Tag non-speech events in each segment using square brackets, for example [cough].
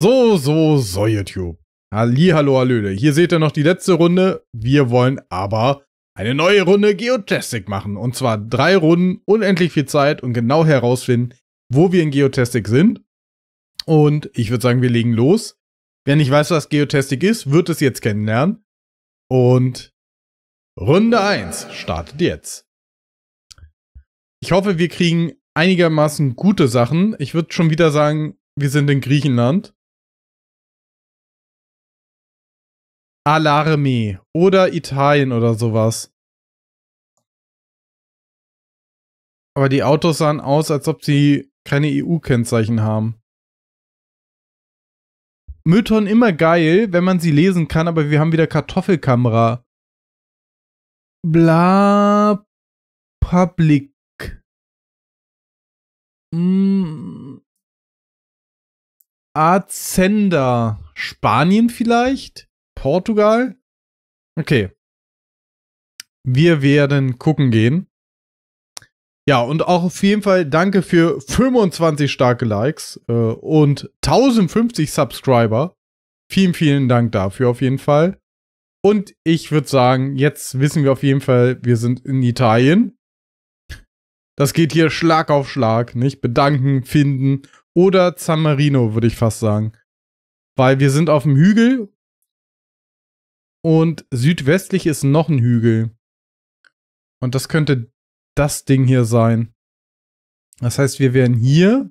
So, so, so, YouTube. Hallihallo, Hallöle. Hier seht ihr noch die letzte Runde. Wir wollen aber eine neue Runde Geotastic machen. Und zwar drei Runden, unendlich viel Zeit und genau herausfinden, wo wir in Geotastic sind. Und ich würde sagen, wir legen los. Wer nicht weiß, was Geotastic ist, wird es jetzt kennenlernen. Und Runde 1 startet jetzt. Ich hoffe, wir kriegen einigermaßen gute Sachen. Ich würde schon wieder sagen, wir sind in Griechenland. Alarmi oder Italien oder sowas. Aber die Autos sahen aus, als ob sie keine EU-Kennzeichen haben. Mülltonnen immer geil, wenn man sie lesen kann, aber wir haben wieder Kartoffelkamera. Bla Public. Mm. Hm. Azenda. Spanien vielleicht? Portugal? Okay. Wir werden gucken gehen. Ja, und auch auf jeden Fall danke für 25 starke Likes äh, und 1050 Subscriber. Vielen, vielen Dank dafür auf jeden Fall. Und ich würde sagen, jetzt wissen wir auf jeden Fall, wir sind in Italien. Das geht hier Schlag auf Schlag, nicht? Bedanken, finden oder San Marino, würde ich fast sagen. Weil wir sind auf dem Hügel und südwestlich ist noch ein Hügel. Und das könnte das Ding hier sein. Das heißt, wir wären hier.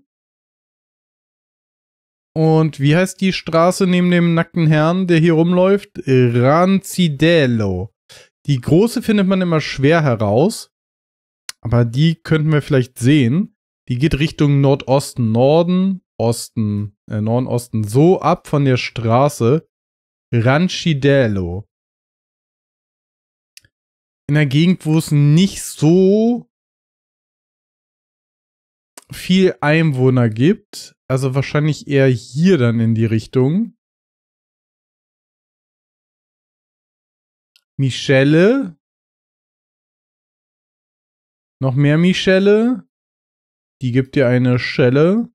Und wie heißt die Straße neben dem nackten Herrn, der hier rumläuft? Ranzidello. Die große findet man immer schwer heraus. Aber die könnten wir vielleicht sehen. Die geht Richtung Nordosten, Norden, Osten, äh, Nordosten so ab von der Straße, Ranchidello. In einer Gegend, wo es nicht so viel Einwohner gibt. Also wahrscheinlich eher hier dann in die Richtung. Michelle. Noch mehr Michelle. Die gibt dir eine Schelle.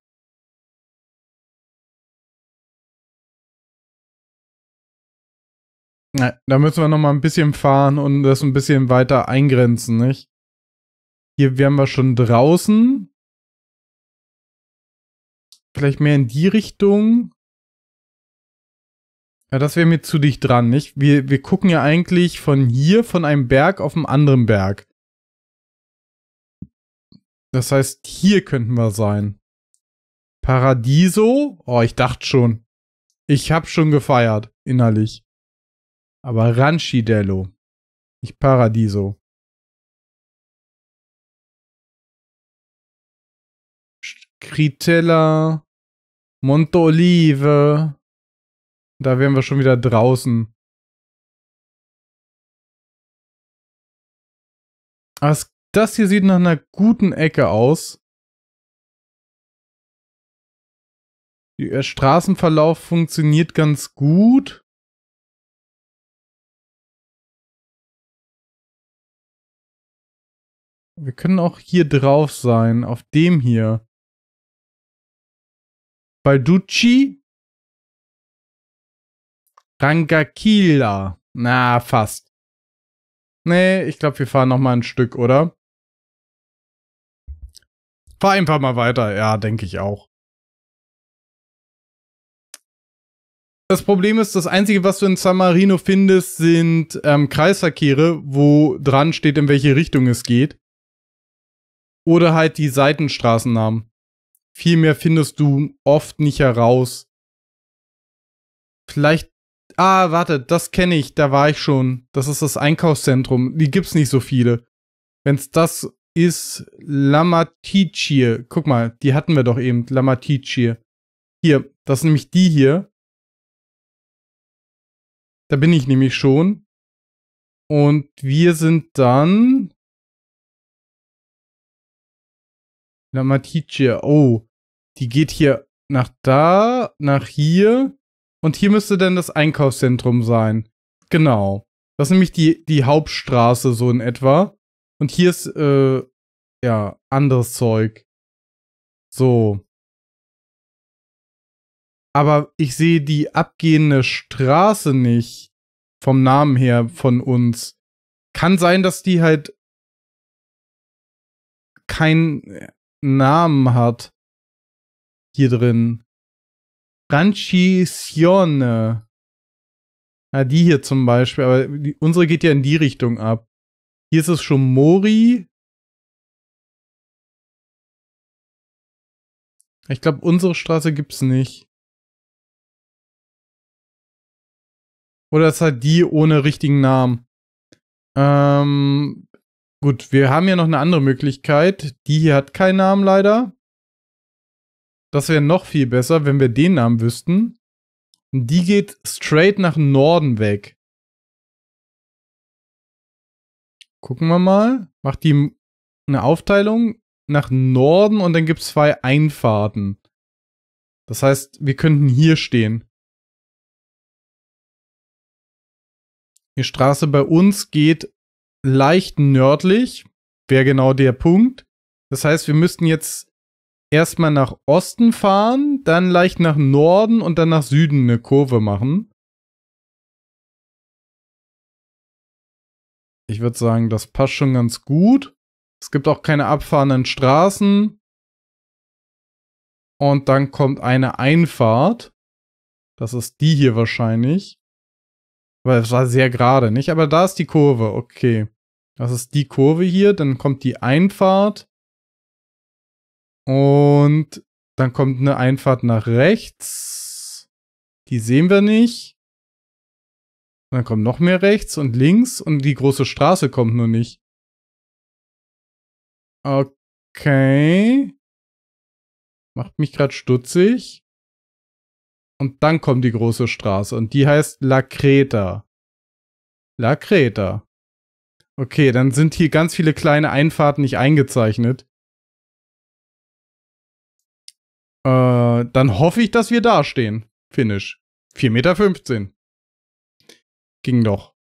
Na, da müssen wir noch mal ein bisschen fahren und das ein bisschen weiter eingrenzen, nicht? Hier wären wir schon draußen. Vielleicht mehr in die Richtung. Ja, das wäre mir zu dicht dran, nicht? Wir, wir gucken ja eigentlich von hier, von einem Berg auf einen anderen Berg. Das heißt, hier könnten wir sein. Paradiso? Oh, ich dachte schon. Ich hab schon gefeiert, innerlich. Aber Ranchidello. Nicht Paradiso. Critella. Monte Olive. Da wären wir schon wieder draußen. Ah, das hier sieht nach einer guten Ecke aus. Der Straßenverlauf funktioniert ganz gut. Wir können auch hier drauf sein, auf dem hier. Balducci. Rangakila. Na, fast. Nee, ich glaube, wir fahren noch mal ein Stück, oder? Fahr einfach mal weiter. Ja, denke ich auch. Das Problem ist, das Einzige, was du in San Marino findest, sind ähm, Kreisverkehre, wo dran steht, in welche Richtung es geht. Oder halt die Seitenstraßennamen. Viel mehr findest du oft nicht heraus. Vielleicht. Ah, warte, das kenne ich, da war ich schon. Das ist das Einkaufszentrum. Die gibt's nicht so viele. Wenn's das ist, Lamaticie. Guck mal, die hatten wir doch eben, Lamaticie. Hier, das ist nämlich die hier. Da bin ich nämlich schon. Und wir sind dann La Oh, die geht hier nach da, nach hier. Und hier müsste dann das Einkaufszentrum sein. Genau. Das ist nämlich die, die Hauptstraße so in etwa. Und hier ist, äh, ja, anderes Zeug. So. Aber ich sehe die abgehende Straße nicht vom Namen her von uns. Kann sein, dass die halt kein Namen hat hier drin. Francisione. Ja, die hier zum Beispiel, aber die, unsere geht ja in die Richtung ab. Hier ist es schon Mori. Ich glaube, unsere Straße gibt es nicht. Oder ist halt die ohne richtigen Namen. Ähm, Gut, wir haben ja noch eine andere Möglichkeit. Die hier hat keinen Namen leider. Das wäre noch viel besser, wenn wir den Namen wüssten. Die geht straight nach Norden weg. Gucken wir mal. Macht die eine Aufteilung nach Norden und dann gibt es zwei Einfahrten. Das heißt, wir könnten hier stehen. Die Straße bei uns geht leicht nördlich, wäre genau der Punkt. Das heißt, wir müssten jetzt erstmal nach Osten fahren, dann leicht nach Norden und dann nach Süden eine Kurve machen. Ich würde sagen, das passt schon ganz gut. Es gibt auch keine abfahrenden Straßen. Und dann kommt eine Einfahrt. Das ist die hier wahrscheinlich. Weil es war sehr gerade, nicht? Aber da ist die Kurve, okay. Das ist die Kurve hier, dann kommt die Einfahrt. Und dann kommt eine Einfahrt nach rechts. Die sehen wir nicht. Und dann kommt noch mehr rechts und links und die große Straße kommt nur nicht. Okay. Macht mich gerade stutzig. Und dann kommt die große Straße und die heißt La Creta. La Creta. Okay, dann sind hier ganz viele kleine Einfahrten nicht eingezeichnet. Äh, dann hoffe ich, dass wir da stehen. Finish. 4,15 Meter. Ging doch.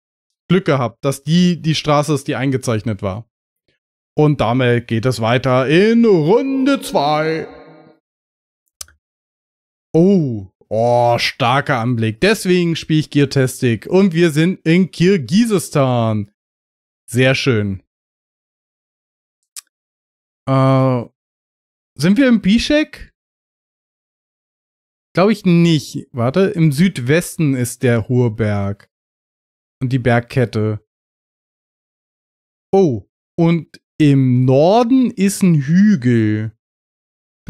Glück gehabt, dass die die Straße ist, die eingezeichnet war. Und damit geht es weiter in Runde 2. Oh, Oh, starker Anblick. Deswegen spiele ich Geotastic. Und wir sind in Kirgisistan. Sehr schön. Äh, sind wir im Bishek? Glaube ich nicht. Warte, im Südwesten ist der hohe Berg. Und die Bergkette. Oh, und im Norden ist ein Hügel.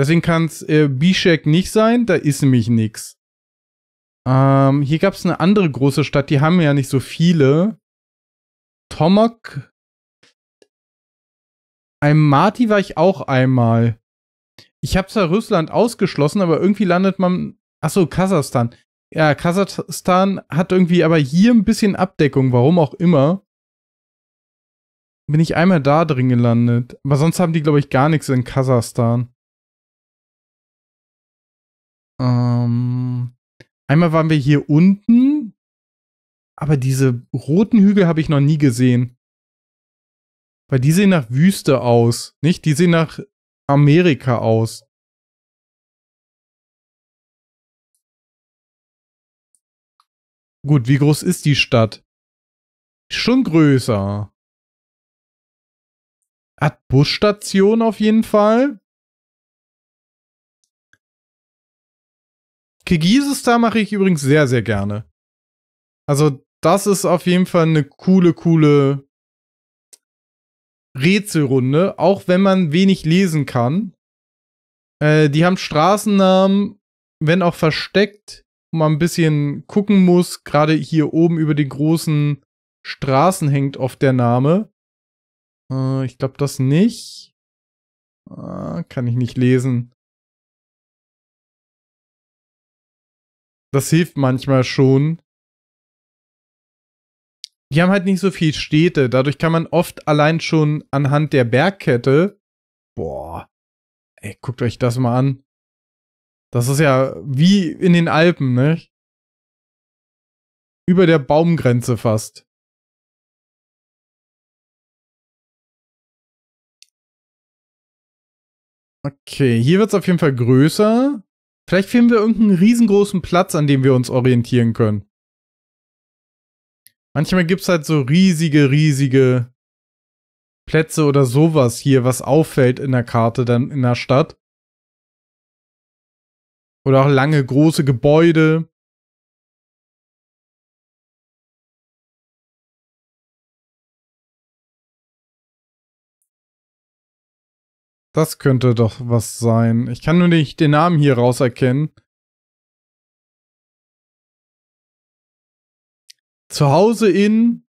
Deswegen kann es äh, Bishek nicht sein, da ist nämlich nichts. Ähm, hier gab es eine andere große Stadt, die haben wir ja nicht so viele. Tomok. Ein Almaty war ich auch einmal. Ich habe zwar Russland ausgeschlossen, aber irgendwie landet man. Achso, Kasachstan. Ja, Kasachstan hat irgendwie aber hier ein bisschen Abdeckung, warum auch immer. Bin ich einmal da drin gelandet. Aber sonst haben die, glaube ich, gar nichts in Kasachstan. Ähm, einmal waren wir hier unten, aber diese roten Hügel habe ich noch nie gesehen. Weil die sehen nach Wüste aus, nicht? Die sehen nach Amerika aus. Gut, wie groß ist die Stadt? Schon größer. Hat Busstation auf jeden Fall. Kirgisistan mache ich übrigens sehr, sehr gerne. Also, das ist auf jeden Fall eine coole, coole Rätselrunde, auch wenn man wenig lesen kann. Äh, die haben Straßennamen, wenn auch versteckt, wo man ein bisschen gucken muss. Gerade hier oben über den großen Straßen hängt oft der Name. Äh, ich glaube, das nicht. Äh, kann ich nicht lesen. Das hilft manchmal schon. Die haben halt nicht so viele Städte. Dadurch kann man oft allein schon anhand der Bergkette. Boah. Ey, guckt euch das mal an. Das ist ja wie in den Alpen, ne? Über der Baumgrenze fast. Okay, hier wird es auf jeden Fall größer. Vielleicht finden wir irgendeinen riesengroßen Platz, an dem wir uns orientieren können. Manchmal gibt es halt so riesige, riesige Plätze oder sowas hier, was auffällt in der Karte dann in der Stadt. Oder auch lange große Gebäude. Das könnte doch was sein. Ich kann nur nicht den Namen hier rauserkennen. Zu Hause in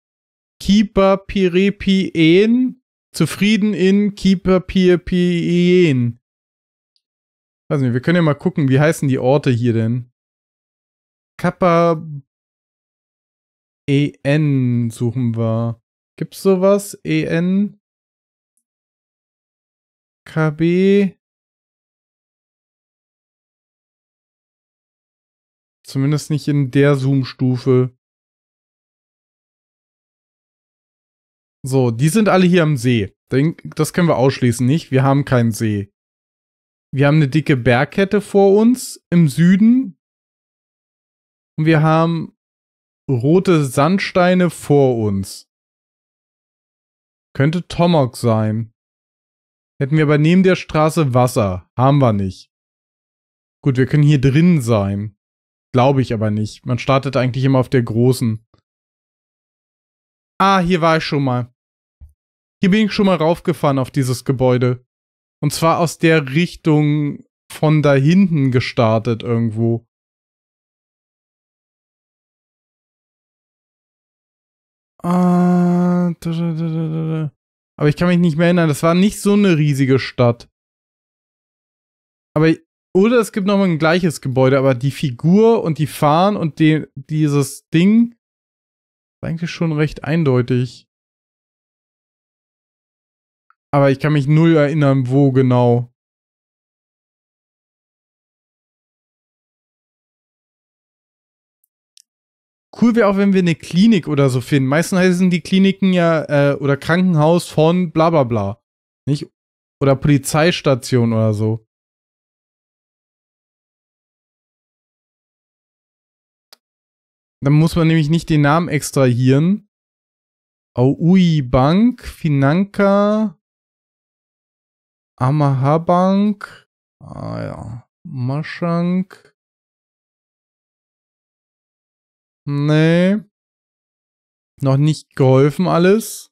Keeper Pirepien. Zufrieden in Keeper Pirepien. Weiß nicht, wir können ja mal gucken, wie heißen die Orte hier denn? Kappa EN suchen wir. Gibt's sowas? EN? KB. Zumindest nicht in der Zoom-Stufe. So, die sind alle hier am See. Das können wir ausschließen, nicht? Wir haben keinen See. Wir haben eine dicke Bergkette vor uns im Süden. Und wir haben rote Sandsteine vor uns. Könnte Tomok sein. Hätten wir aber neben der Straße Wasser. Haben wir nicht. Gut, wir können hier drin sein. Glaube ich aber nicht. Man startet eigentlich immer auf der großen. Ah, hier war ich schon mal. Hier bin ich schon mal raufgefahren auf dieses Gebäude. Und zwar aus der Richtung von da hinten gestartet irgendwo. Ah, da, da, da, da, da. Aber ich kann mich nicht mehr erinnern. Das war nicht so eine riesige Stadt. Aber oder es gibt noch mal ein gleiches Gebäude, aber die Figur und die Fahnen und die, dieses Ding ist eigentlich schon recht eindeutig. Aber ich kann mich null erinnern, wo genau. Cool wäre auch, wenn wir eine Klinik oder so finden. Meistens heißen die Kliniken ja äh, oder Krankenhaus von bla bla bla. Nicht? Oder Polizeistation oder so. Dann muss man nämlich nicht den Namen extrahieren. Aui Bank, Finanka, Amaha Bank, ah ja, Maschank. Nee. Noch nicht geholfen alles.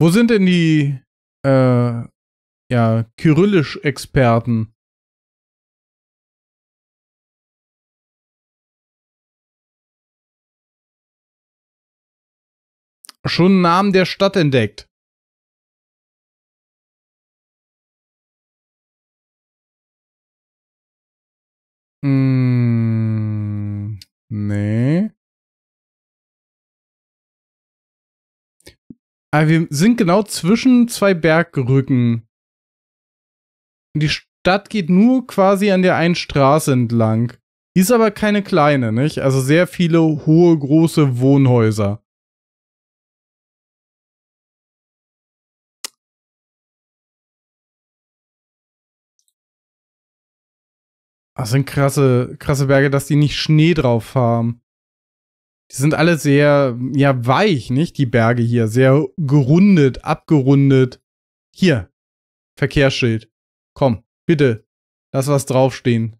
Wo sind denn die äh, ja, Kyrillisch-Experten? Schon Namen der Stadt entdeckt. Mm, nee. Aber wir sind genau zwischen zwei Bergrücken. Die Stadt geht nur quasi an der einen Straße entlang. Die ist aber keine kleine, nicht? Also sehr viele hohe, große Wohnhäuser. Das sind krasse, krasse Berge, dass die nicht Schnee drauf haben. Die sind alle sehr, ja, weich, nicht? Die Berge hier. Sehr gerundet, abgerundet. Hier. Verkehrsschild. Komm, bitte. Lass was draufstehen.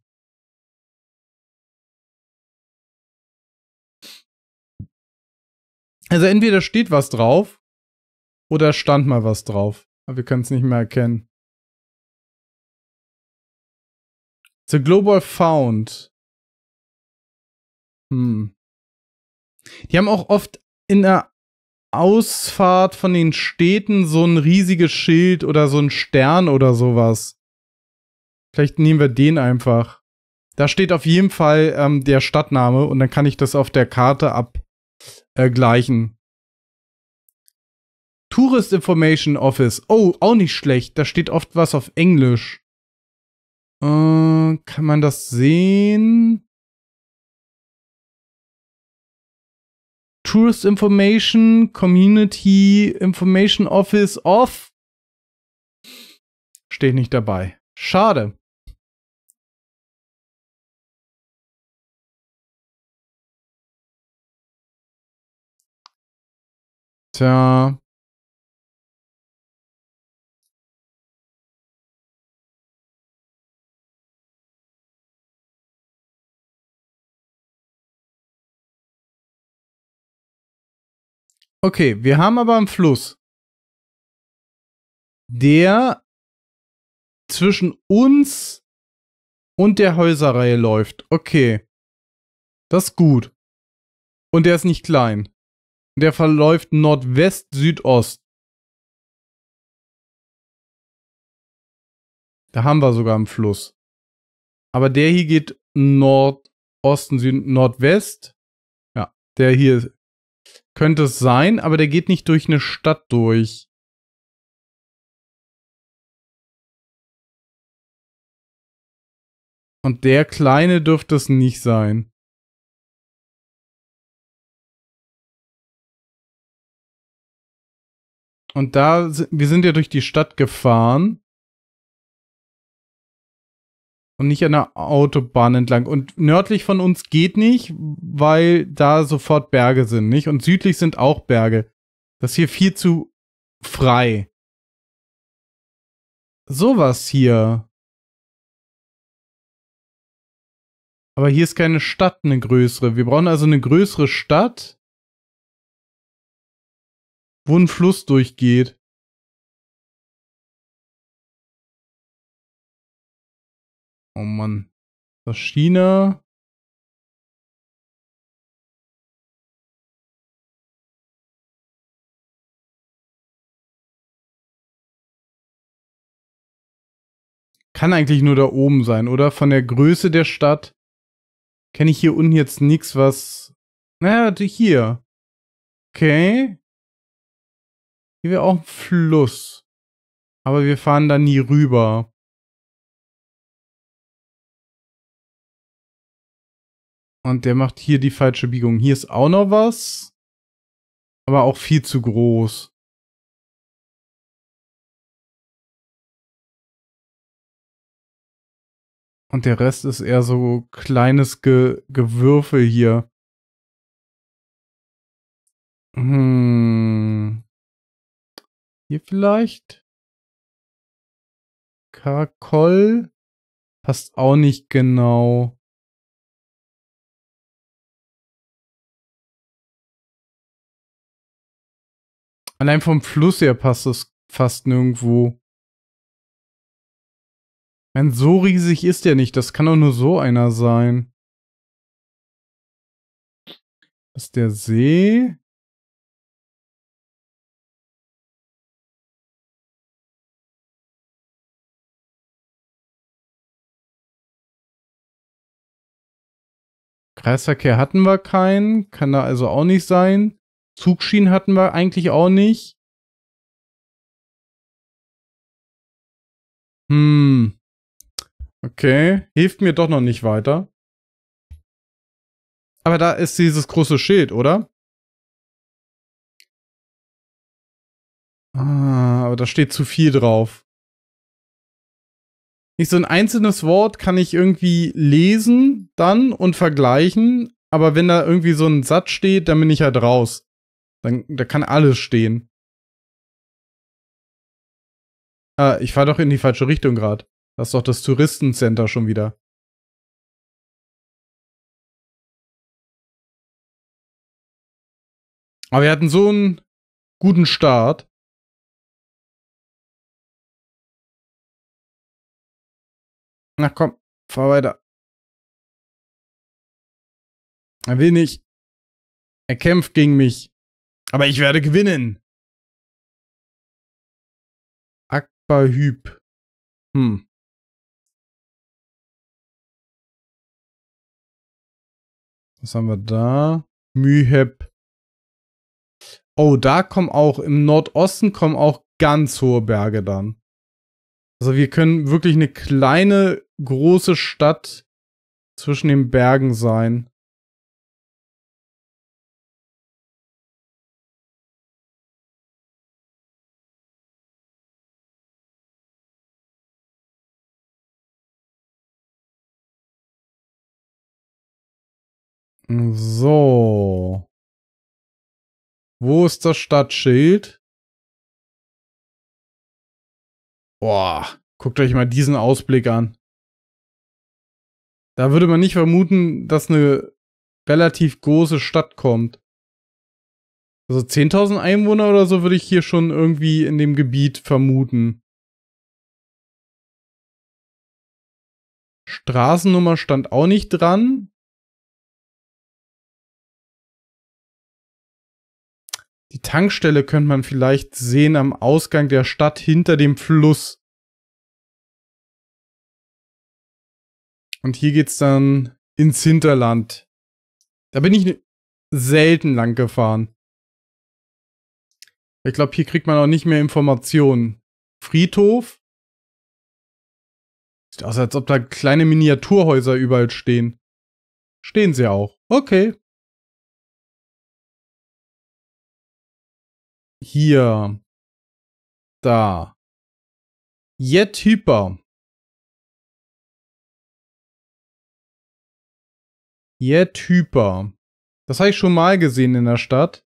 Also entweder steht was drauf oder stand mal was drauf. Aber wir können es nicht mehr erkennen. The Global Found. Hm. Die haben auch oft in der Ausfahrt von den Städten so ein riesiges Schild oder so ein Stern oder sowas. Vielleicht nehmen wir den einfach. Da steht auf jeden Fall ähm, der Stadtname und dann kann ich das auf der Karte abgleichen. Äh, Tourist Information Office. Oh, auch nicht schlecht. Da steht oft was auf Englisch. Äh, kann man das sehen? Tourist Information, Community Information Office off. Steht nicht dabei. Schade. Tja. Okay, wir haben aber einen Fluss, der zwischen uns und der Häuserreihe läuft. Okay. Das ist gut. Und der ist nicht klein. Der verläuft Nordwest-Südost. Da haben wir sogar einen Fluss. Aber der hier geht Nordosten, Süden, Nordwest. Ja, der hier könnte es sein, aber der geht nicht durch eine Stadt durch. Und der kleine dürfte es nicht sein. Und da, wir sind ja durch die Stadt gefahren. Und nicht an der Autobahn entlang. Und nördlich von uns geht nicht, weil da sofort Berge sind, nicht? Und südlich sind auch Berge. Das ist hier viel zu frei. Sowas hier. Aber hier ist keine Stadt eine größere. Wir brauchen also eine größere Stadt, wo ein Fluss durchgeht. Oh Mann. Das China. Kann eigentlich nur da oben sein, oder? Von der Größe der Stadt kenne ich hier unten jetzt nichts, was... Naja, hier. Okay. Hier wäre auch ein Fluss. Aber wir fahren da nie rüber. Und der macht hier die falsche Biegung. Hier ist auch noch was. Aber auch viel zu groß. Und der Rest ist eher so kleines Ge Gewürfel hier. Hm. Hier vielleicht? Karkoll? Passt auch nicht genau. Allein vom Fluss her passt das fast nirgendwo. Denn so riesig ist der nicht. Das kann doch nur so einer sein. Das ist der See. Kreisverkehr hatten wir keinen, kann da also auch nicht sein. Zugschienen hatten wir eigentlich auch nicht. Hm. Okay, hilft mir doch noch nicht weiter. Aber da ist dieses große Schild, oder? Ah, aber da steht zu viel drauf. Nicht so ein einzelnes Wort kann ich irgendwie lesen dann und vergleichen, aber wenn da irgendwie so ein Satz steht, dann bin ich halt raus. Dann, da kann alles stehen. Ah, ich fahre doch in die falsche Richtung gerade. Das ist doch das Touristencenter schon wieder. Aber wir hatten so einen guten Start. Na komm, fahr weiter. Er will nicht. Er kämpft gegen mich. Aber ich werde gewinnen. Akbar Hüb. Hm. Was haben wir da? Müheb. Oh, da kommen auch, im Nordosten kommen auch ganz hohe Berge dann. Also wir können wirklich eine kleine, große Stadt zwischen den Bergen sein. So. Wo ist das Stadtschild? Boah, guckt euch mal diesen Ausblick an. Da würde man nicht vermuten, dass eine relativ große Stadt kommt. Also 10.000 Einwohner oder so würde ich hier schon irgendwie in dem Gebiet vermuten. Straßennummer stand auch nicht dran. Tankstelle könnte man vielleicht sehen am Ausgang der Stadt hinter dem Fluss. Und hier geht's dann ins Hinterland. Da bin ich selten lang gefahren. Ich glaube, hier kriegt man auch nicht mehr Informationen. Friedhof? Sieht aus, als ob da kleine Miniaturhäuser überall stehen. Stehen sie auch. Okay. Hier. Da. Jet Hyper. Jet Hyper. Das habe ich schon mal gesehen in der Stadt.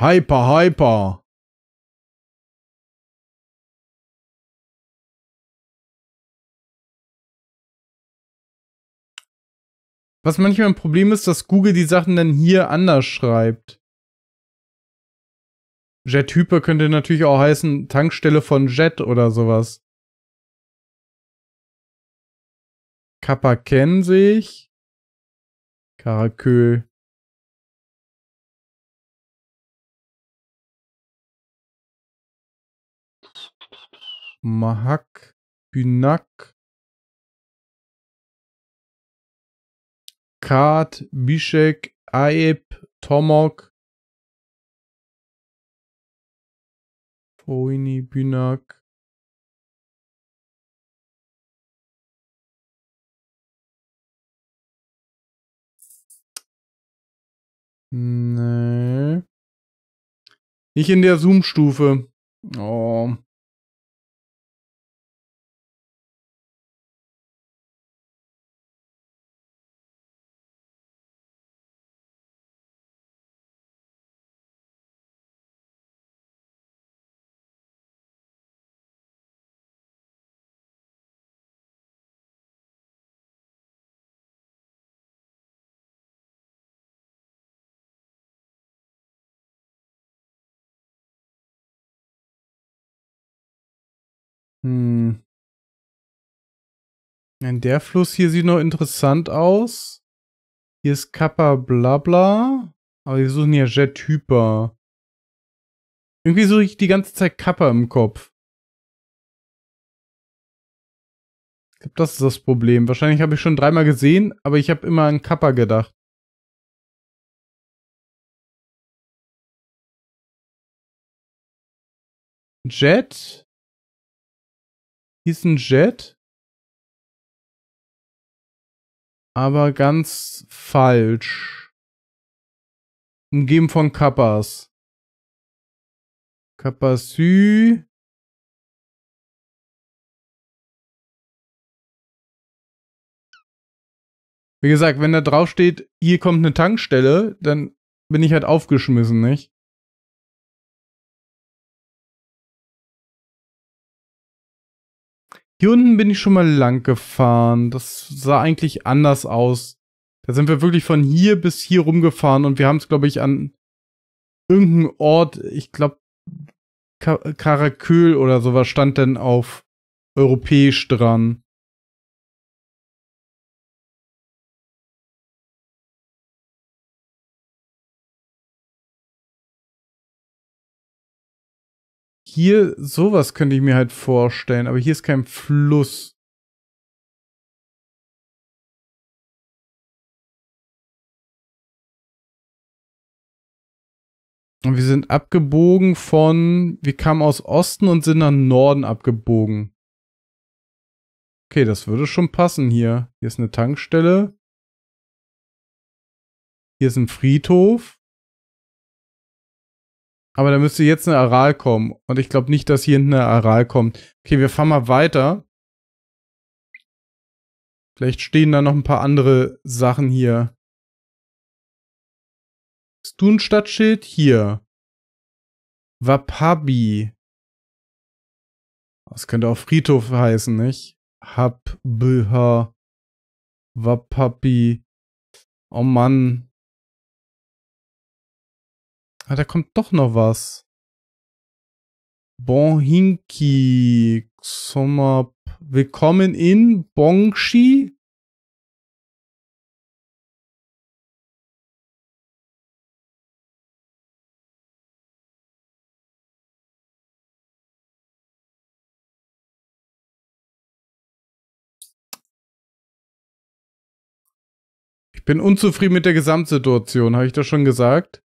Hyper, Hyper. Was manchmal ein Problem ist, dass Google die Sachen dann hier anders schreibt. Jet-Hyper könnte natürlich auch heißen Tankstelle von Jet oder sowas. Kappa kennen sich. Karakül. Mahak. Bynak. Kart, Bischek, Aib, Tomok, Foini, Bünak. Nee. Nicht in der Zoom-Stufe. Oh. Hm. Nein, der Fluss hier sieht noch interessant aus. Hier ist Kappa Blabla. Aber wir suchen ja Jet Hyper. Irgendwie suche ich die ganze Zeit Kappa im Kopf. Ich glaube, das ist das Problem. Wahrscheinlich habe ich schon dreimal gesehen, aber ich habe immer an Kappa gedacht. Jet hieß ein Jet. Aber ganz falsch. Umgeben von Kappas. Kappasü. Wie gesagt, wenn da draufsteht, hier kommt eine Tankstelle, dann bin ich halt aufgeschmissen, nicht? Hier unten bin ich schon mal lang gefahren. Das sah eigentlich anders aus. Da sind wir wirklich von hier bis hier rumgefahren und wir haben es, glaube ich, an irgendeinem Ort, ich glaube, Karaköl oder sowas stand dann auf europäisch dran. hier sowas könnte ich mir halt vorstellen, aber hier ist kein Fluss. Und wir sind abgebogen von, wir kamen aus Osten und sind nach Norden abgebogen. Okay, das würde schon passen hier. Hier ist eine Tankstelle. Hier ist ein Friedhof. Aber da müsste jetzt eine Aral kommen. Und ich glaube nicht, dass hier hinten eine Aral kommt. Okay, wir fahren mal weiter. Vielleicht stehen da noch ein paar andere Sachen hier. Hast du ein Stadtschild? Hier. Wapabi. Das könnte auch Friedhof heißen, nicht? Hab, Böha, Wapabi. Oh Mann. Ah, da kommt doch noch was. Bonhinki Xomap. Willkommen in Bongshi. Ich bin unzufrieden mit der Gesamtsituation, habe ich das schon gesagt?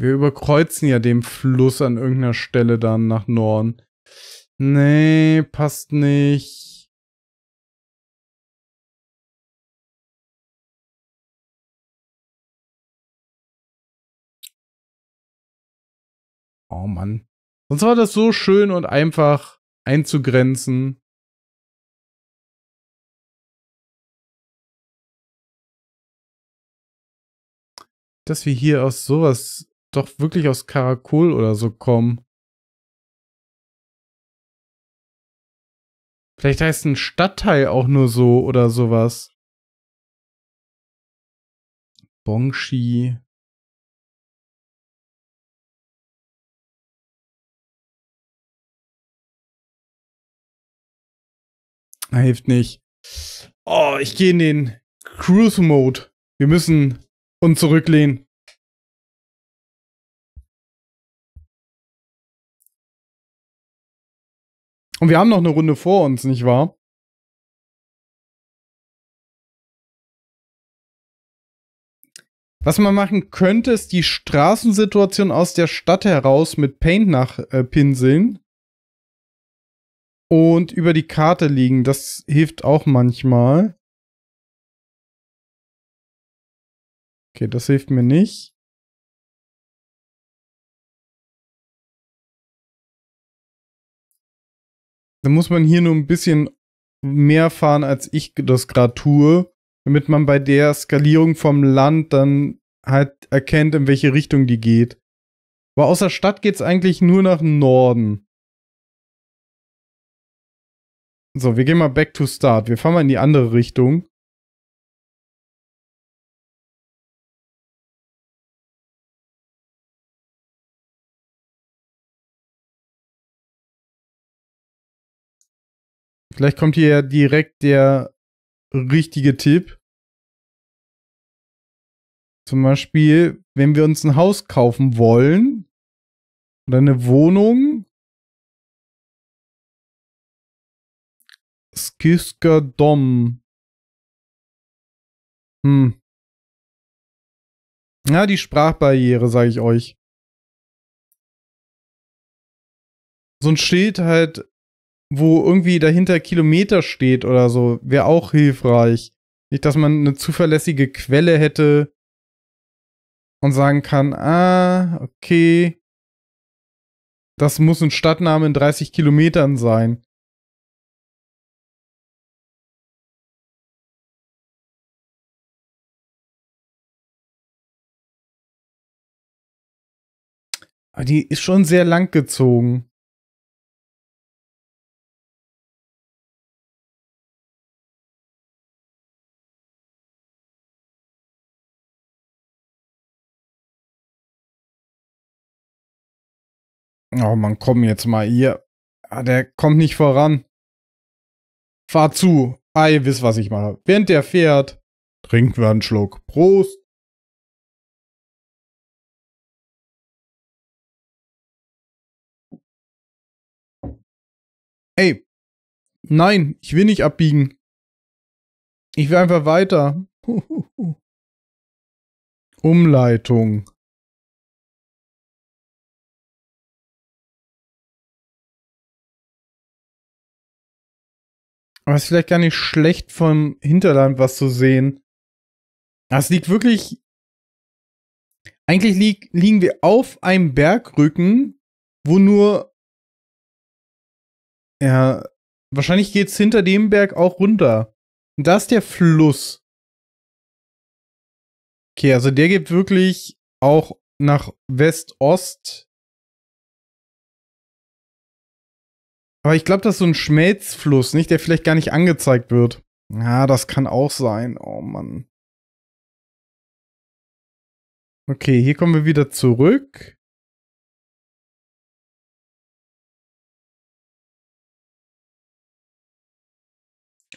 Wir überkreuzen ja den Fluss an irgendeiner Stelle dann nach Norden. Nee, passt nicht. Oh Mann. Sonst war das so schön und einfach einzugrenzen. dass wir hier aus sowas doch wirklich aus Karakol oder so kommen. Vielleicht heißt ein Stadtteil auch nur so oder sowas. Bongshi. Hilft nicht. Oh, ich gehe in den Cruise Mode. Wir müssen uns zurücklehnen. Und wir haben noch eine Runde vor uns, nicht wahr? Was man machen könnte, ist die Straßensituation aus der Stadt heraus mit Paint nachpinseln. Äh, und über die Karte liegen. Das hilft auch manchmal. Okay, das hilft mir nicht. dann muss man hier nur ein bisschen mehr fahren, als ich das gerade tue, damit man bei der Skalierung vom Land dann halt erkennt, in welche Richtung die geht. Aber außer Stadt geht's eigentlich nur nach Norden. So, wir gehen mal back to start. Wir fahren mal in die andere Richtung. Vielleicht kommt hier ja direkt der richtige Tipp. Zum Beispiel, wenn wir uns ein Haus kaufen wollen oder eine Wohnung. Skiska Dom. Hm. Ja, die Sprachbarriere, sage ich euch. So ein Schild halt wo irgendwie dahinter Kilometer steht oder so, wäre auch hilfreich. Nicht, dass man eine zuverlässige Quelle hätte und sagen kann, ah, okay, das muss ein Stadtname in 30 Kilometern sein. Aber die ist schon sehr lang gezogen. Oh man, komm jetzt mal hier. Ah, der kommt nicht voran. Fahr zu. Ei, wisst, was ich mache. Während der fährt, trinken wir einen Schluck. Prost. Ey, nein, ich will nicht abbiegen. Ich will einfach weiter. Umleitung. Aber es ist vielleicht gar nicht schlecht, vom Hinterland was zu sehen. Das liegt wirklich. Eigentlich lieg, liegen wir auf einem Bergrücken, wo nur. Ja, wahrscheinlich geht es hinter dem Berg auch runter. Und da ist der Fluss. Okay, also der geht wirklich auch nach West-Ost Aber ich glaube, das ist so ein Schmelzfluss, nicht? Der vielleicht gar nicht angezeigt wird. Ja, das kann auch sein. Oh Mann. Okay, hier kommen wir wieder zurück.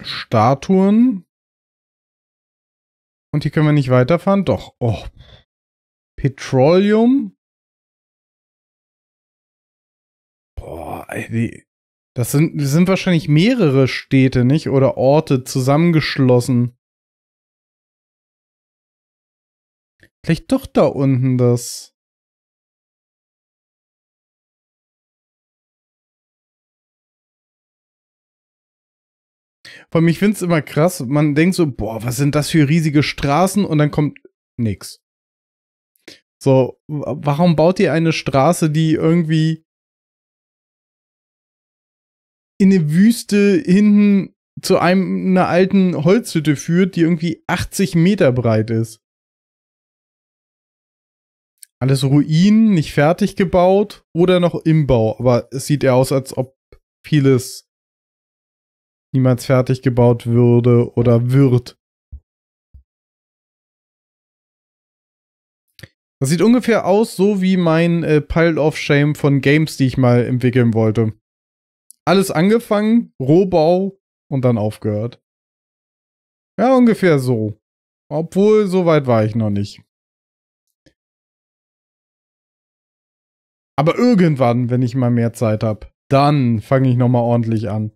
Statuen. Und hier können wir nicht weiterfahren. Doch. Oh. Petroleum. Boah, ey, wie. Das sind, das sind wahrscheinlich mehrere Städte, nicht? Oder Orte zusammengeschlossen. Vielleicht doch da unten das. Vor allem, ich finde es immer krass. Man denkt so, boah, was sind das für riesige Straßen? Und dann kommt nix. So, warum baut ihr eine Straße, die irgendwie in eine Wüste hinten zu einem einer alten Holzhütte führt, die irgendwie 80 Meter breit ist. Alles Ruinen, nicht fertig gebaut oder noch im Bau, aber es sieht eher aus, als ob vieles niemals fertig gebaut würde oder wird. Das sieht ungefähr aus, so wie mein äh, Pile of Shame von Games, die ich mal entwickeln wollte alles angefangen, Rohbau und dann aufgehört. Ja, ungefähr so. Obwohl, so weit war ich noch nicht. Aber irgendwann, wenn ich mal mehr Zeit habe, dann fange ich nochmal ordentlich an.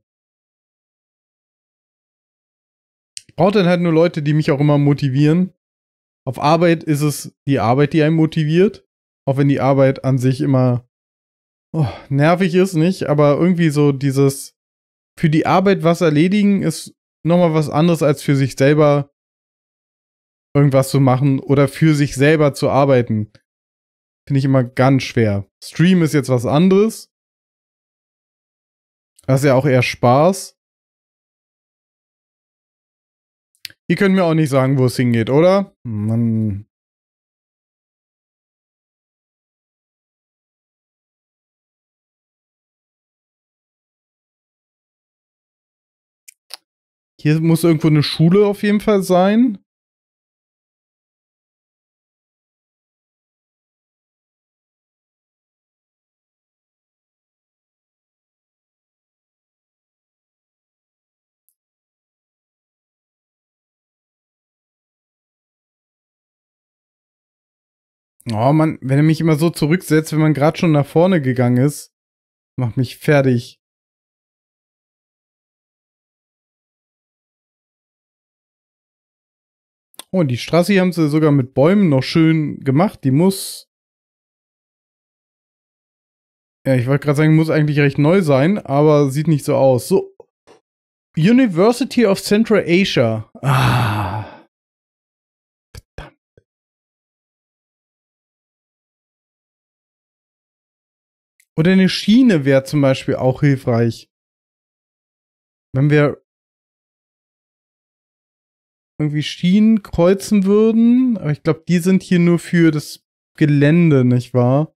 Ich brauche dann halt nur Leute, die mich auch immer motivieren. Auf Arbeit ist es die Arbeit, die einen motiviert. Auch wenn die Arbeit an sich immer oh, nervig ist nicht, aber irgendwie so dieses für die Arbeit was erledigen ist nochmal was anderes als für sich selber irgendwas zu machen oder für sich selber zu arbeiten. Finde ich immer ganz schwer. Stream ist jetzt was anderes. Das ist ja auch eher Spaß. Ihr könnt mir auch nicht sagen, wo es hingeht, oder? Mann. Hier muss irgendwo eine Schule auf jeden Fall sein. Oh Mann, wenn er mich immer so zurücksetzt, wenn man gerade schon nach vorne gegangen ist, macht mich fertig. Oh, die Straße hier haben sie sogar mit Bäumen noch schön gemacht. Die muss. Ja, ich wollte gerade sagen, muss eigentlich recht neu sein, aber sieht nicht so aus. So. University of Central Asia. Ah. Verdammt. Oder eine Schiene wäre zum Beispiel auch hilfreich. Wenn wir irgendwie Schienen kreuzen würden. Aber ich glaube, die sind hier nur für das Gelände, nicht wahr?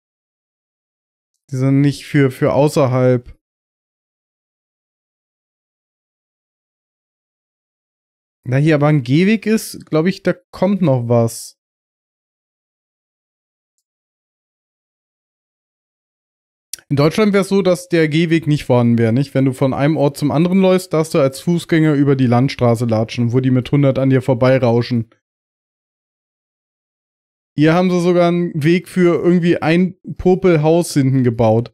Die sind nicht für, für außerhalb. Da hier aber ein Gehweg ist, glaube ich, da kommt noch was. In Deutschland wäre es so, dass der Gehweg nicht vorhanden wäre, nicht? Wenn du von einem Ort zum anderen läufst, darfst du als Fußgänger über die Landstraße latschen, wo die mit 100 an dir vorbeirauschen. Hier haben sie sogar einen Weg für irgendwie ein Popelhaus hinten gebaut.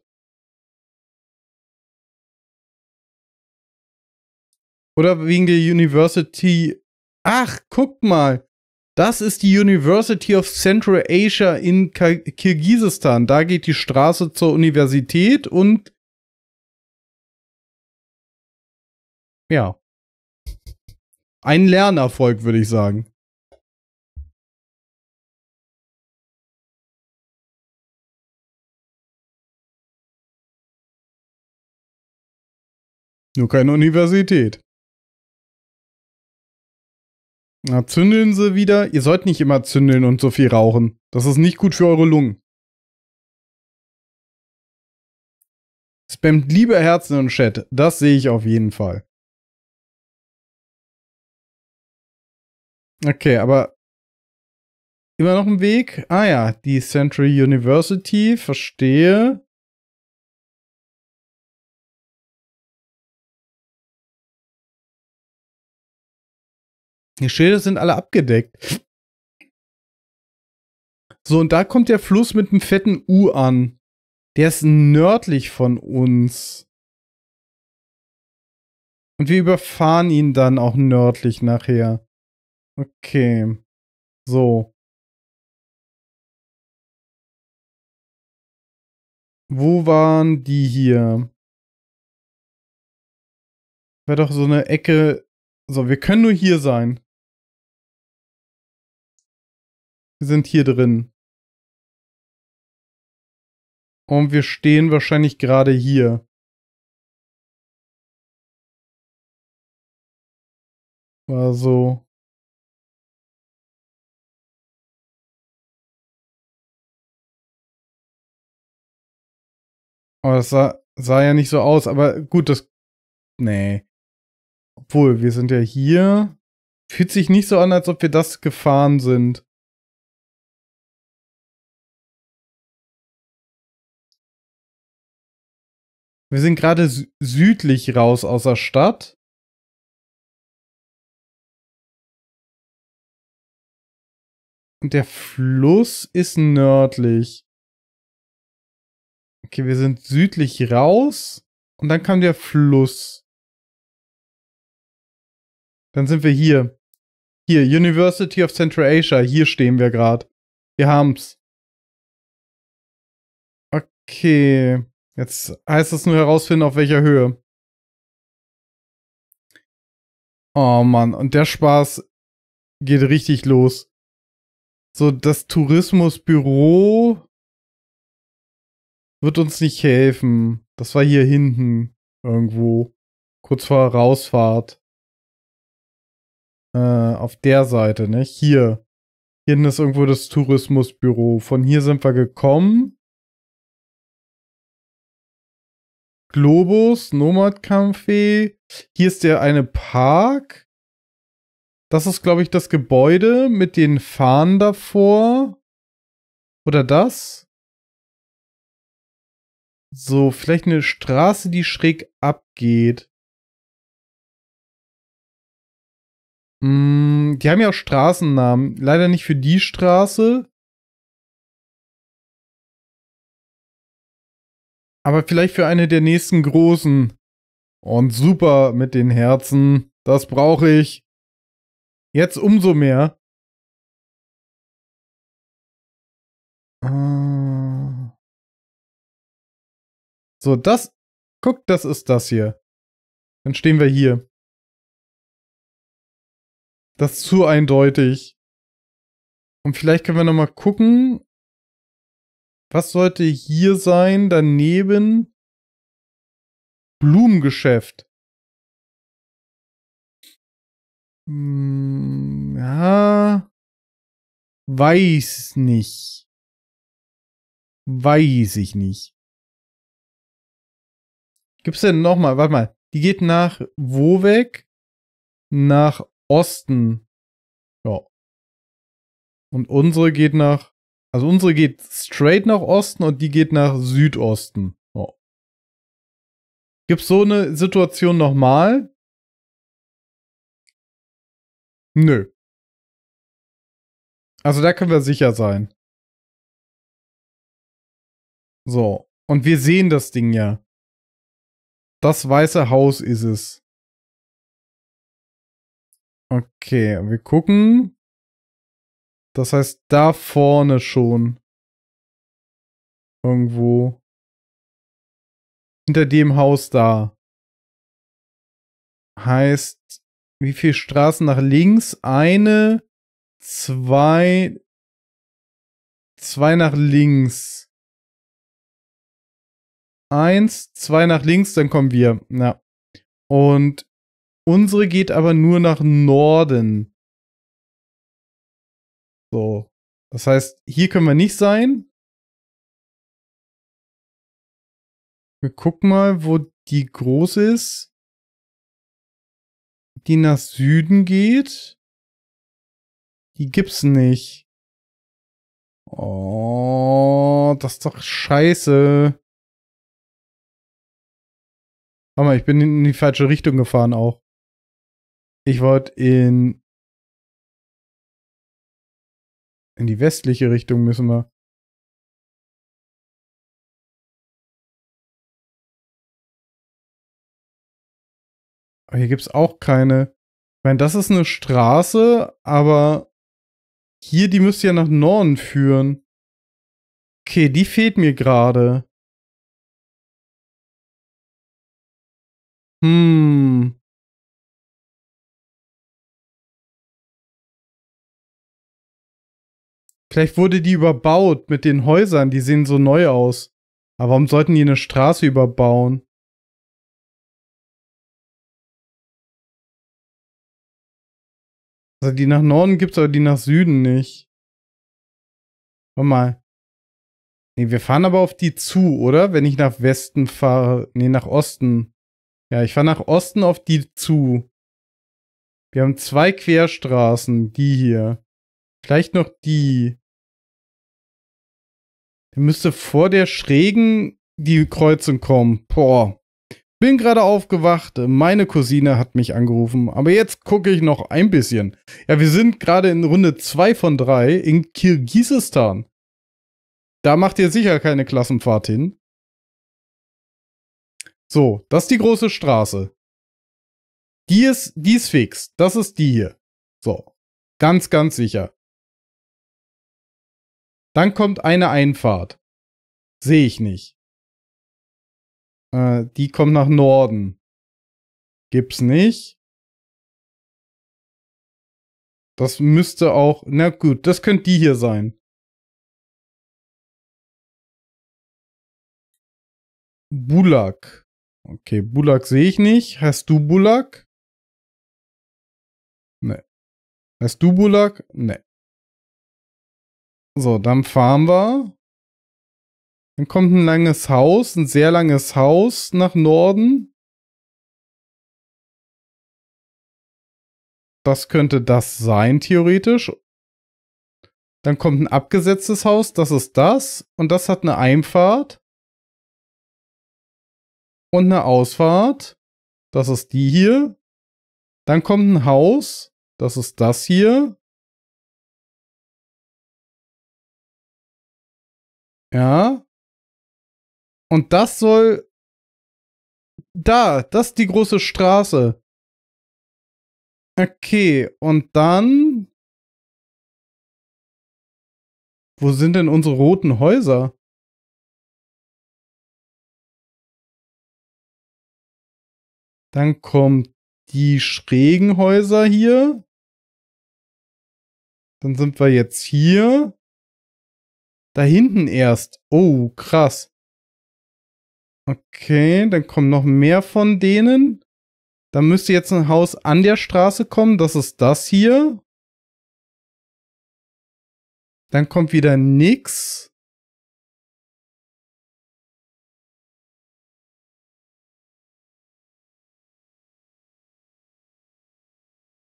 Oder wegen der University. Ach, guck mal. Das ist die University of Central Asia in Kirgisistan. Da geht die Straße zur Universität und ja. Ein Lernerfolg, würde ich sagen. Nur keine Universität. Na, zündeln Sie wieder. Ihr sollt nicht immer zündeln und so viel rauchen. Das ist nicht gut für eure Lungen. Spammt lieber Herzen und Chat. Das sehe ich auf jeden Fall. Okay, aber immer noch ein Weg. Ah ja, die Central University, verstehe. Die Schilder sind alle abgedeckt. So, und da kommt der Fluss mit einem fetten U an. Der ist nördlich von uns. Und wir überfahren ihn dann auch nördlich nachher. Okay. So. Wo waren die hier? War doch so eine Ecke. So, wir können nur hier sein. sind hier drin. Und wir stehen wahrscheinlich gerade hier. War so. Aber das sah, sah ja nicht so aus, aber gut, das. Nee. Obwohl, wir sind ja hier. Fühlt sich nicht so an, als ob wir das gefahren sind. Wir sind gerade südlich raus aus der Stadt. Und der Fluss ist nördlich. Okay, wir sind südlich raus und dann kam der Fluss. Dann sind wir hier. Hier, University of Central Asia. Hier stehen wir gerade. Wir haben's. Okay. Jetzt heißt es nur herausfinden, auf welcher Höhe. Oh Mann, und der Spaß geht richtig los. So, das Tourismusbüro wird uns nicht helfen. Das war hier hinten irgendwo. Kurz vor Rausfahrt. Äh, auf der Seite, ne? Hier. Hier ist irgendwo das Tourismusbüro. Von hier sind wir gekommen. Globus, Nomad Café. Hier ist der eine Park. Das ist, glaube ich, das Gebäude mit den Fahnen davor. Oder das? So, vielleicht eine Straße, die schräg abgeht. Mm, die haben ja auch Straßennamen. Leider nicht für die Straße. Aber vielleicht für eine der nächsten großen. Und super mit den Herzen. Das brauche ich. Jetzt umso mehr. Ah. So, das. Guck, das ist das hier. Dann stehen wir hier. Das ist zu eindeutig. Und vielleicht können wir nochmal gucken, was sollte hier sein? Daneben Blumengeschäft. Hm, ja. Weiß nicht. Weiß ich nicht. Gibt's denn nochmal? Warte mal. Die geht nach wo weg? Nach Osten. Ja. Und unsere geht nach also unsere geht straight nach Osten und die geht nach Südosten. Oh. Gibt's so eine Situation nochmal? Nö. Also da können wir sicher sein. So. Und wir sehen das Ding ja. Das weiße Haus ist es. Okay, wir gucken. Das heißt, da vorne schon. Irgendwo. Hinter dem Haus da. Heißt, wie viele Straßen nach links? Eine, zwei, zwei nach links. Eins, zwei nach links, dann kommen wir. Ja. Und unsere geht aber nur nach Norden. So. Das heißt, hier können wir nicht sein. Wir gucken mal, wo die groß ist, die nach Süden geht. Die gibt's nicht. Oh, das ist doch scheiße. Warte mal, ich bin in die falsche Richtung gefahren auch. Ich wollte in in die westliche Richtung müssen wir. Aber hier gibt es auch keine. Ich meine, das ist eine Straße, aber hier, die müsste ja nach Norden führen. Okay, die fehlt mir gerade. Hm. Vielleicht wurde die überbaut mit den Häusern, die sehen so neu aus. Aber warum sollten die eine Straße überbauen? Also die nach Norden gibt's, aber die nach Süden nicht. Warte mal. Nee, wir fahren aber auf die zu, oder? Wenn ich nach Westen fahre. Nee, nach Osten. Ja, ich fahre nach Osten auf die zu. Wir haben zwei Querstraßen, die hier. Vielleicht noch die. Der müsste vor der schrägen die Kreuzung kommen. Boah. Bin gerade aufgewacht, meine Cousine hat mich angerufen, aber jetzt gucke ich noch ein bisschen. Ja, wir sind gerade in Runde 2 von 3 in Kirgisistan. Da macht ihr sicher keine Klassenfahrt hin. So, das ist die große Straße. Die ist, die ist fix. Das ist die hier. So, ganz, ganz sicher. Dann kommt eine Einfahrt. Sehe ich nicht. Äh, die kommt nach Norden. Gibt's nicht. Das müsste auch. Na gut, das könnte die hier sein. Bulak. Okay, Bulak sehe ich nicht. Hast du Bulak? Ne. Hast du Bulak? Ne. So, dann fahren wir. Dann kommt ein langes Haus, ein sehr langes Haus nach Norden. Das könnte das sein, theoretisch. Dann kommt ein abgesetztes Haus, das ist das. Und das hat eine Einfahrt. Und eine Ausfahrt. Das ist die hier. Dann kommt ein Haus, das ist das hier. Ja. Und das soll. Da, das ist die große Straße. Okay, und dann. Wo sind denn unsere roten Häuser? Dann kommt die schrägen Häuser hier. Dann sind wir jetzt hier. Da hinten erst. Oh, krass. Okay, dann kommen noch mehr von denen. Da müsste jetzt ein Haus an der Straße kommen. Das ist das hier. Dann kommt wieder nix.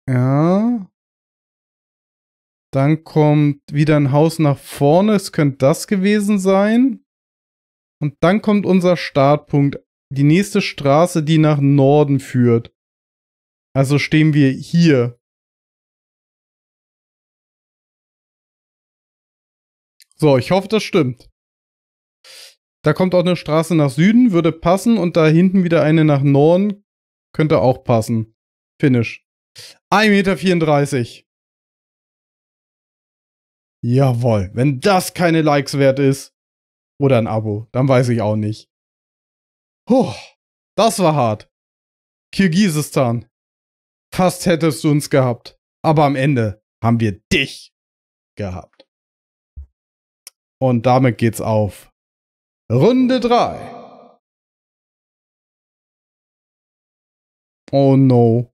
Ja. Dann kommt wieder ein Haus nach vorne. Es könnte das gewesen sein. Und dann kommt unser Startpunkt. Die nächste Straße, die nach Norden führt. Also stehen wir hier. So, ich hoffe, das stimmt. Da kommt auch eine Straße nach Süden, würde passen. Und da hinten wieder eine nach Norden, könnte auch passen. Finish. 1,34 Meter. Jawohl, wenn das keine Likes wert ist oder ein Abo, dann weiß ich auch nicht. Puh, das war hart. Kirgisistan. Fast hättest du uns gehabt, aber am Ende haben wir dich gehabt. Und damit geht's auf Runde 3. Oh no.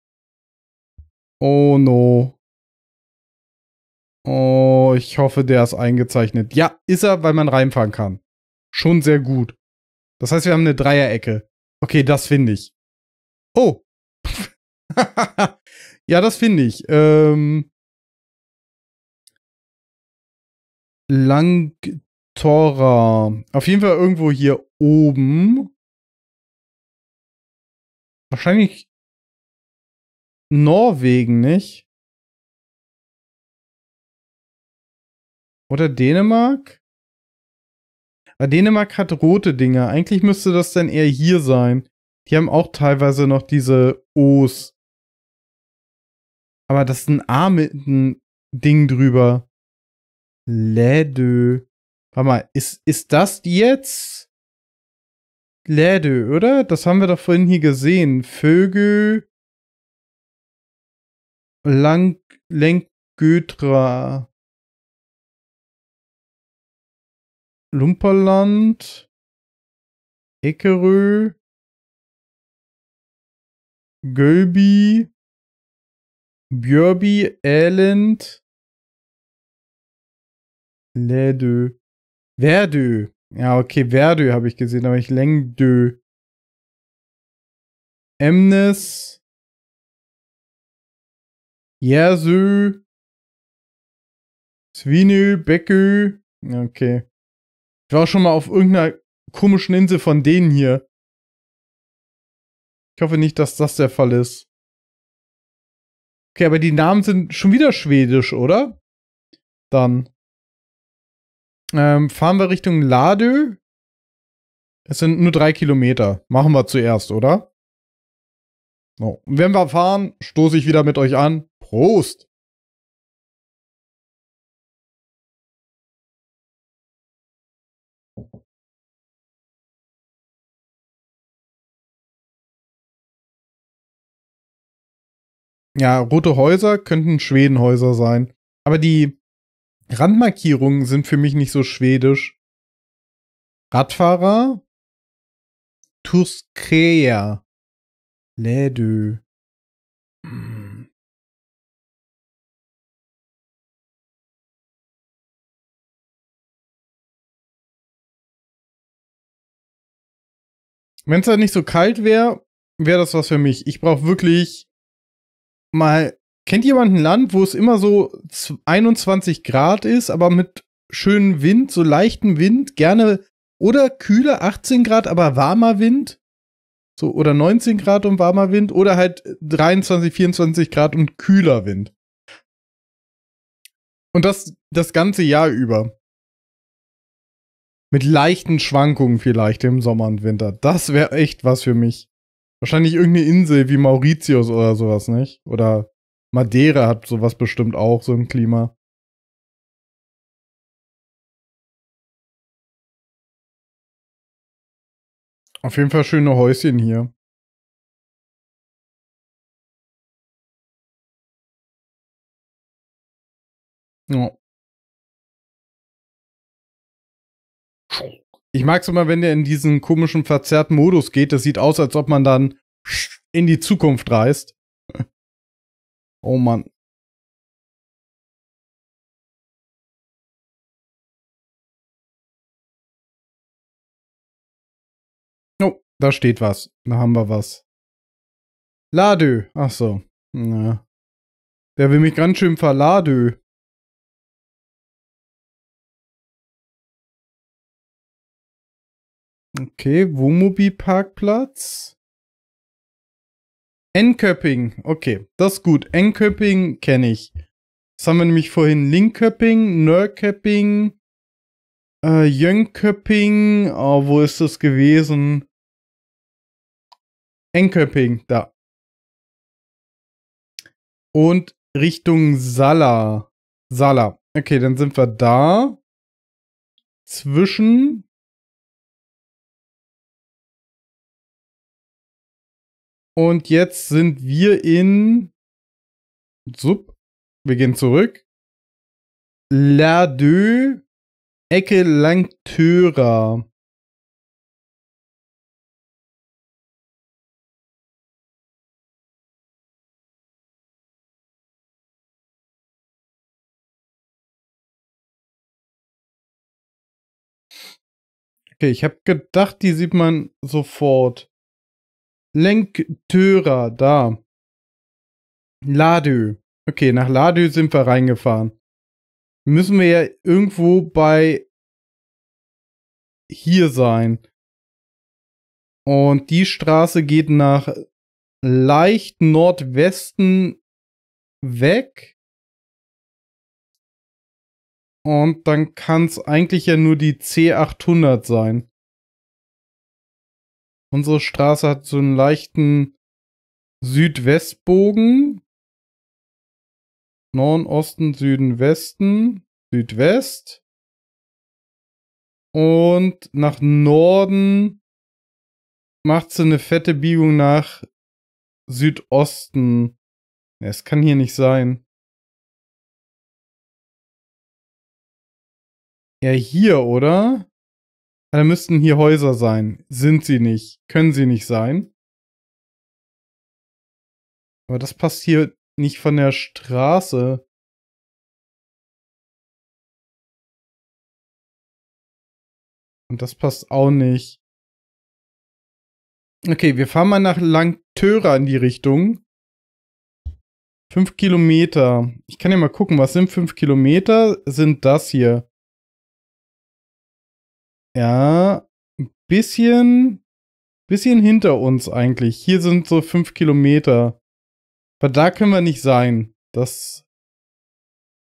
Oh no. Oh, ich hoffe, der ist eingezeichnet. Ja, ist er, weil man reinfahren kann. Schon sehr gut. Das heißt, wir haben eine Dreierecke. Okay, das finde ich. Oh. [laughs] ja, das finde ich. Ähm, Langtora. Auf jeden Fall irgendwo hier oben. Wahrscheinlich Norwegen, nicht? Oder Dänemark? Aber ah, Dänemark hat rote Dinger. Eigentlich müsste das dann eher hier sein. Die haben auch teilweise noch diese O's. Aber das ist ein A mit einem Ding drüber. Lädö. Warte mal, ist, ist das jetzt? Lädö, oder? Das haben wir doch vorhin hier gesehen. Vögel. Lang, Lenkgötra. Lumperland, Eckerö, Gölbi, Björbi, Elend, Lädö, Verdö. Ja, okay, Verdö habe ich gesehen, aber ich Längdö. Emnes, Jersö, Swinö, Beckö. Okay. Ich war schon mal auf irgendeiner komischen Insel von denen hier. Ich hoffe nicht, dass das der Fall ist. Okay, aber die Namen sind schon wieder schwedisch, oder? Dann. Ähm, fahren wir Richtung Ladö. Es sind nur drei Kilometer. Machen wir zuerst, oder? So. wenn wir fahren, stoße ich wieder mit euch an. Prost! ja, rote Häuser könnten Schwedenhäuser sein. Aber die Randmarkierungen sind für mich nicht so schwedisch. Radfahrer Tuskrea Lädö. Hm. Wenn es da halt nicht so kalt wäre, wäre das was für mich. Ich brauche wirklich mal, kennt jemand ein Land, wo es immer so 21 Grad ist, aber mit schönem Wind, so leichten Wind, gerne oder kühler 18 Grad, aber warmer Wind? So, oder 19 Grad und warmer Wind oder halt 23, 24 Grad und kühler Wind. Und das das ganze Jahr über. Mit leichten Schwankungen vielleicht im Sommer und Winter. Das wäre echt was für mich. Wahrscheinlich irgendeine Insel wie Mauritius oder sowas, nicht? Oder Madeira hat sowas bestimmt auch, so ein Klima. Auf jeden Fall schöne Häuschen hier. Ja. Ich mag es immer, wenn der in diesen komischen verzerrten Modus geht. Das sieht aus, als ob man dann in die Zukunft reist. [laughs] Oh Mann. Oh, da steht was. Da haben wir was. Ladö. Ach so. Na. Der will mich ganz schön verladö. Okay, Wohnmobilparkplatz. Enköping, Okay, das ist gut. Enköping kenne ich. Das haben wir nämlich vorhin. Linköping, Nörköping, äh, Jönköpping. Oh, ah, wo ist das gewesen? Enköping, da. Und Richtung Sala. Sala. Okay, dann sind wir da. Zwischen Und jetzt sind wir in Sub. Wir gehen zurück. La Deux, Ecke Langtöra. Okay, ich habe gedacht, die sieht man sofort. Lenktörer da. Ladö. Okay, nach Ladö sind wir reingefahren. Müssen wir ja irgendwo bei hier sein. Und die Straße geht nach leicht Nordwesten weg. Und dann kann es eigentlich ja nur die C800 sein. Unsere Straße hat so einen leichten Südwestbogen. Norden, Osten, Süden, Westen, Südwest. Und nach Norden macht sie eine fette Biegung nach Südosten. Es kann hier nicht sein. Ja, hier, oder? da müssten hier Häuser sein. Sind sie nicht. Können sie nicht sein. Aber das passt hier nicht von der Straße. Und das passt auch nicht. Okay, wir fahren mal nach Langtöra in die Richtung. Fünf Kilometer. Ich kann ja mal gucken, was sind fünf Kilometer? Sind das hier. Ja, ein bisschen, bisschen hinter uns eigentlich. Hier sind so fünf Kilometer. Aber da können wir nicht sein. Das.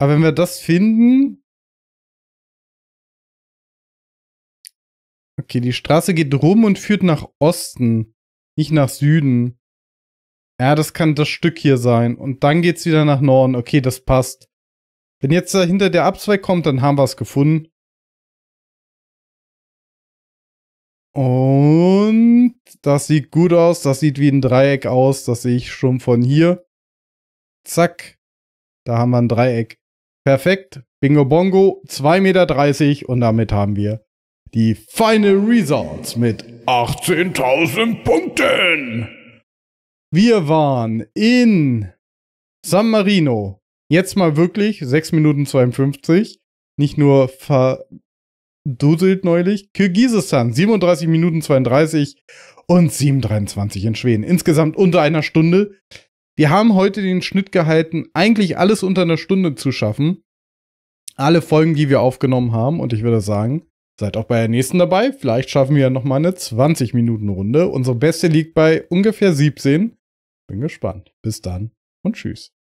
Aber wenn wir das finden. Okay, die Straße geht rum und führt nach Osten, nicht nach Süden. Ja, das kann das Stück hier sein. Und dann geht's wieder nach Norden. Okay, das passt. Wenn jetzt dahinter der Abzweig kommt, dann haben wir es gefunden. Und das sieht gut aus. Das sieht wie ein Dreieck aus. Das sehe ich schon von hier. Zack. Da haben wir ein Dreieck. Perfekt. Bingo Bongo. 2,30 Meter. Und damit haben wir die Final Results mit 18.000 Punkten. Wir waren in San Marino. Jetzt mal wirklich 6 Minuten 52. Nicht nur ver dudelt neulich. Kirgisistan 37 Minuten 32 und 7,23 in Schweden. Insgesamt unter einer Stunde. Wir haben heute den Schnitt gehalten, eigentlich alles unter einer Stunde zu schaffen. Alle Folgen, die wir aufgenommen haben. Und ich würde sagen, seid auch bei der nächsten dabei. Vielleicht schaffen wir ja nochmal eine 20-Minuten-Runde. Unsere beste liegt bei ungefähr 17. Bin gespannt. Bis dann und tschüss.